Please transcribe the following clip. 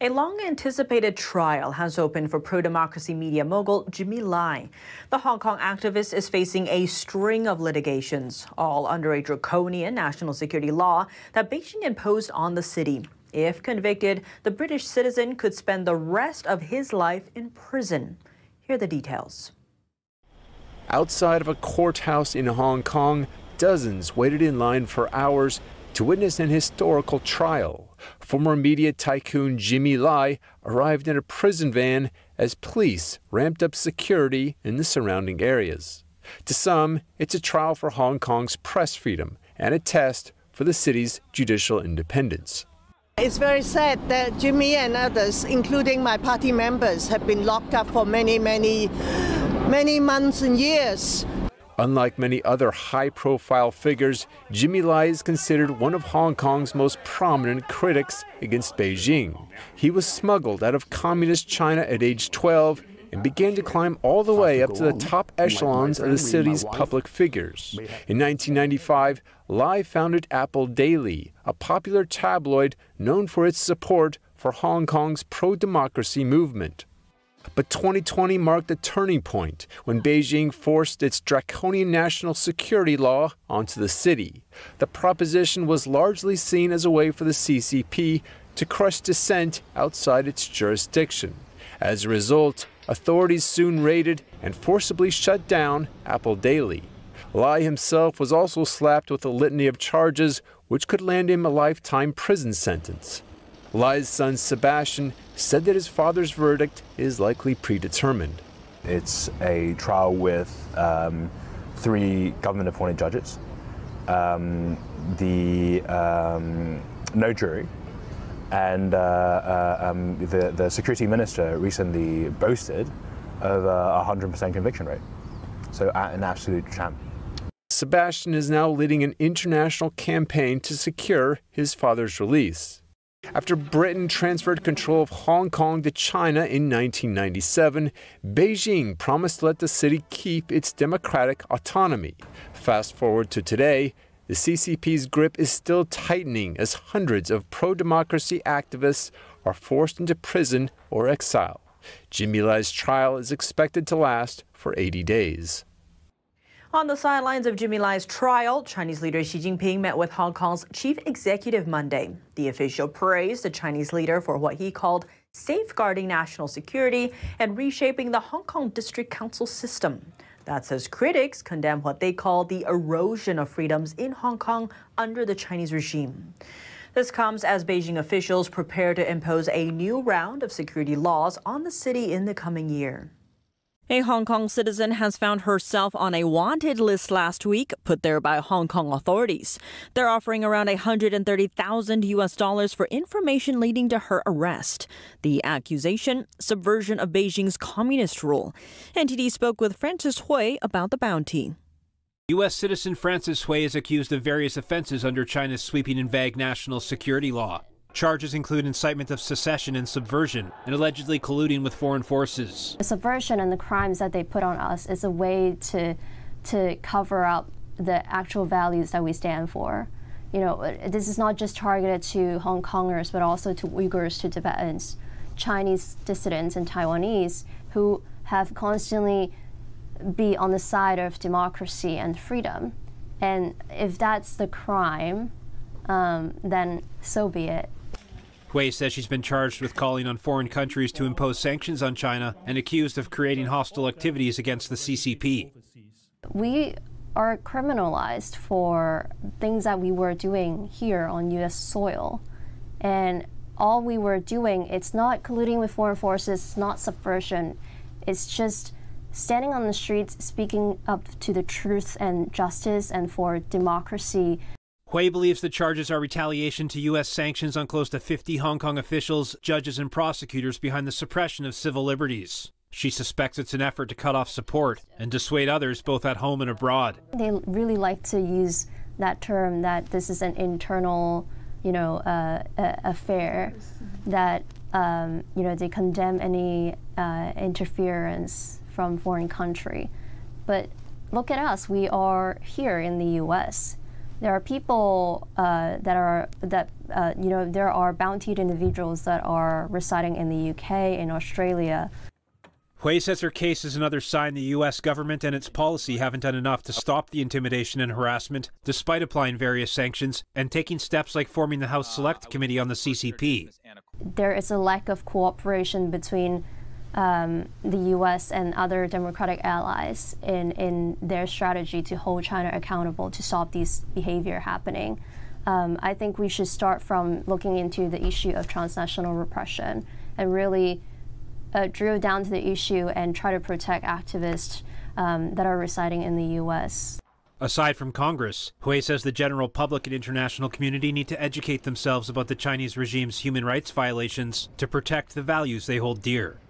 A long anticipated trial has opened for pro democracy media mogul Jimmy Lai. The Hong Kong activist is facing a string of litigations, all under a draconian national security law that Beijing imposed on the city. If convicted, the British citizen could spend the rest of his life in prison. Here are the details. Outside of a courthouse in Hong Kong, dozens waited in line for hours to witness an historical trial, former media tycoon Jimmy Lai arrived in a prison van as police ramped up security in the surrounding areas. To some, it's a trial for Hong Kong's press freedom and a test for the city's judicial independence. It's very sad that Jimmy and others, including my party members, have been locked up for many, many, many months and years. Unlike many other high profile figures, Jimmy Lai is considered one of Hong Kong's most prominent critics against Beijing. He was smuggled out of communist China at age 12 and began to climb all the way up to the top echelons of the city's public figures. In 1995, Lai founded Apple Daily, a popular tabloid known for its support for Hong Kong's pro democracy movement. But 2020 marked a turning point when Beijing forced its draconian national security law onto the city. The proposition was largely seen as a way for the CCP to crush dissent outside its jurisdiction. As a result, authorities soon raided and forcibly shut down Apple Daily. Lai himself was also slapped with a litany of charges, which could land him a lifetime prison sentence. Lai's son Sebastian said that his father's verdict is likely predetermined. It's a trial with um, three government appointed judges, um, the, um, no jury, and uh, uh, um, the, the security minister recently boasted of a 100% conviction rate. So, an absolute champ. Sebastian is now leading an international campaign to secure his father's release. After Britain transferred control of Hong Kong to China in 1997, Beijing promised to let the city keep its democratic autonomy. Fast forward to today, the CCP's grip is still tightening as hundreds of pro democracy activists are forced into prison or exile. Jimmy Lai's trial is expected to last for 80 days. On the sidelines of Jimmy Lai's trial, Chinese leader Xi Jinping met with Hong Kong's chief executive Monday. The official praised the Chinese leader for what he called safeguarding national security and reshaping the Hong Kong District Council system. That says critics condemn what they call the erosion of freedoms in Hong Kong under the Chinese regime. This comes as Beijing officials prepare to impose a new round of security laws on the city in the coming year. A Hong Kong citizen has found herself on a wanted list last week, put there by Hong Kong authorities. They're offering around 130,000 US dollars for information leading to her arrest. The accusation subversion of Beijing's communist rule. NTD spoke with Francis Hui about the bounty. U.S. citizen Francis Hui is accused of various offenses under China's sweeping and vague national security law. Charges include incitement of secession and subversion, and allegedly colluding with foreign forces. The subversion and the crimes that they put on us is a way to, to cover up the actual values that we stand for. You know, this is not just targeted to Hong Kongers, but also to Uyghurs, to Tibetans, Chinese dissidents, and Taiwanese who have constantly be on the side of democracy and freedom. And if that's the crime, um, then so be it. Hui says she's been charged with calling on foreign countries to impose sanctions on China and accused of creating hostile activities against the CCP. We are criminalized for things that we were doing here on U.S. soil. And all we were doing, it's not colluding with foreign forces, it's not subversion. It's just standing on the streets, speaking up to the truth and justice and for democracy. Hui believes the charges are retaliation to U.S. sanctions on close to 50 Hong Kong officials, judges, and prosecutors behind the suppression of civil liberties. She suspects it's an effort to cut off support and dissuade others both at home and abroad. They really like to use that term that this is an internal, you know, uh, uh, affair, that, um, you know, they condemn any uh, interference from foreign country. But look at us, we are here in the U.S there are people uh, that are that uh, you know there are bountied individuals that are residing in the UK in Australia. Hui says her case is another sign the U.S. government and its policy haven't done enough to stop the intimidation and harassment, despite applying various sanctions and taking steps like forming the House Select Committee on the CCP. Uh, there is a lack of cooperation between um, the U.S. and other democratic allies in, in their strategy to hold China accountable to stop these behavior happening. Um, I think we should start from looking into the issue of transnational repression and really uh, drill down to the issue and try to protect activists um, that are residing in the U.S. Aside from Congress, Hui says the general public and international community need to educate themselves about the Chinese regime's human rights violations to protect the values they hold dear.